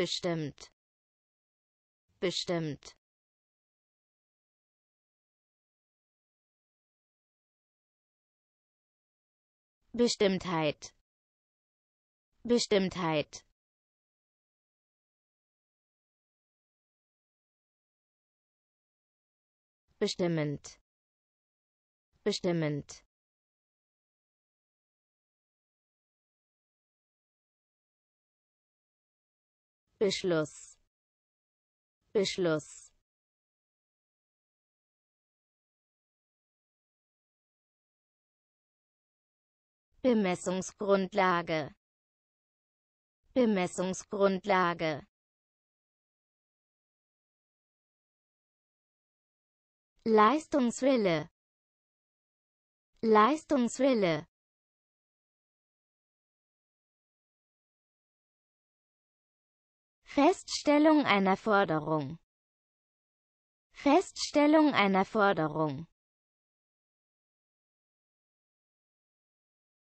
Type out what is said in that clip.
bestimmt bestimmt Bestimmtheit Bestimmtheit bestimmend bestimmend Beschluss Beschluss Bemessungsgrundlage Bemessungsgrundlage Leistungswille Leistungswille Feststellung einer Forderung. Feststellung einer Forderung